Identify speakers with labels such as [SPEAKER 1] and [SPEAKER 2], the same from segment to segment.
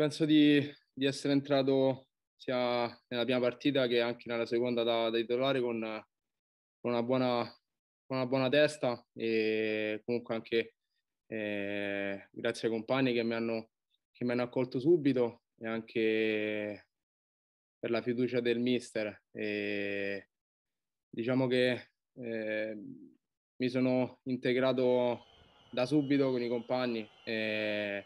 [SPEAKER 1] penso di, di, essere entrato sia nella prima partita che anche nella seconda da, da titolare con, con, una buona, una buona, testa e comunque anche eh, grazie ai compagni che mi, hanno, che mi, hanno, accolto subito e anche per la fiducia del mister. E diciamo che eh, mi sono integrato da subito con i compagni. e eh,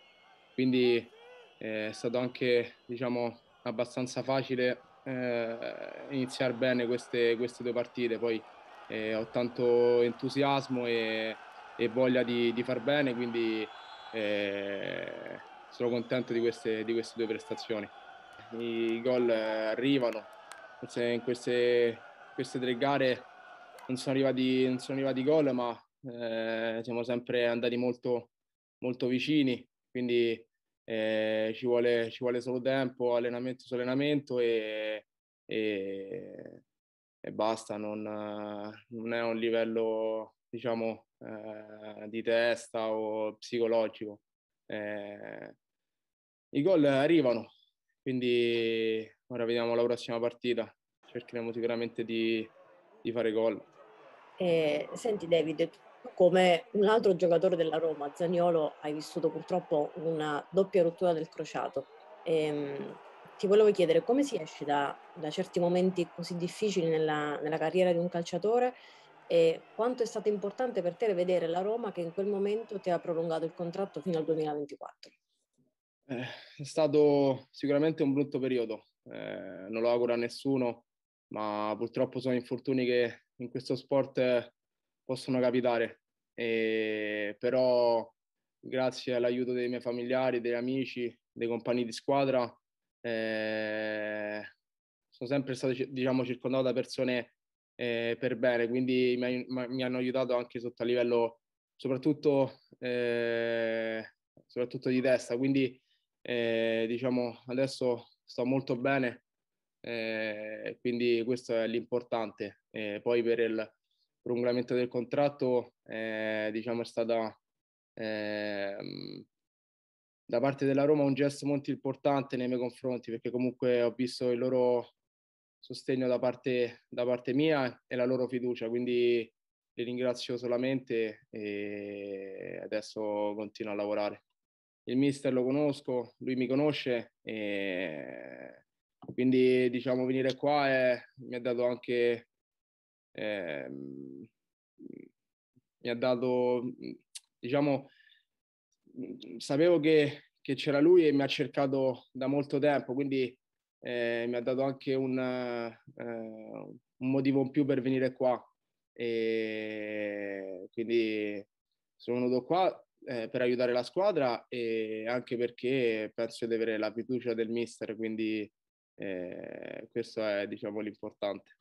[SPEAKER 1] quindi è stato anche diciamo, abbastanza facile eh, iniziare bene queste, queste, due partite. Poi eh, ho tanto entusiasmo e, e voglia di, di, far bene, quindi eh, sono contento di queste, di queste, due prestazioni. I gol eh, arrivano, forse in queste, queste, tre gare non sono arrivati, non sono arrivati gol, ma eh, siamo sempre andati molto, molto vicini, quindi eh, ci, vuole, ci, vuole, solo tempo, allenamento su allenamento e, e, e basta, non, non, è un livello diciamo eh, di testa o psicologico. Eh, I gol arrivano, quindi ora vediamo la prossima partita, cercheremo sicuramente di, di fare gol.
[SPEAKER 2] Eh, senti David, come un altro giocatore della Roma, Zaniolo, hai vissuto purtroppo una doppia rottura del crociato. E, ehm, ti volevo chiedere come si esce da, da certi momenti così difficili nella, nella, carriera di un calciatore e quanto è stato importante per te vedere la Roma che in quel momento ti ha prolungato il contratto fino al 2024?
[SPEAKER 1] Eh, è stato sicuramente un brutto periodo, eh, non lo auguro a nessuno, ma purtroppo sono infortuni che in questo sport possono capitare, e, però grazie all'aiuto dei miei familiari, degli amici, dei compagni di squadra, eh, sono sempre stato diciamo, circondato da persone eh, per bene, quindi mi, mi, hanno aiutato anche sotto a livello soprattutto, eh, soprattutto di testa, quindi eh, diciamo adesso sto molto bene, eh, quindi questo è l'importante. poi per il, prolungamento del contratto eh, diciamo è stata eh, da parte della Roma un gesto molto importante nei miei confronti perché comunque ho visto il loro sostegno da parte, da parte mia e la loro fiducia quindi li ringrazio solamente e adesso continuo a lavorare il mister lo conosco, lui mi conosce e quindi diciamo venire qua è, eh, mi ha dato anche eh, mi ha dato, diciamo, sapevo che, che, c'era lui e mi ha cercato da molto tempo, quindi eh, mi ha dato anche un, eh, un motivo in più per venire qua. E quindi sono venuto qua eh, per aiutare la squadra e anche perché penso di avere la fiducia del mister, quindi eh, questo è diciamo l'importante.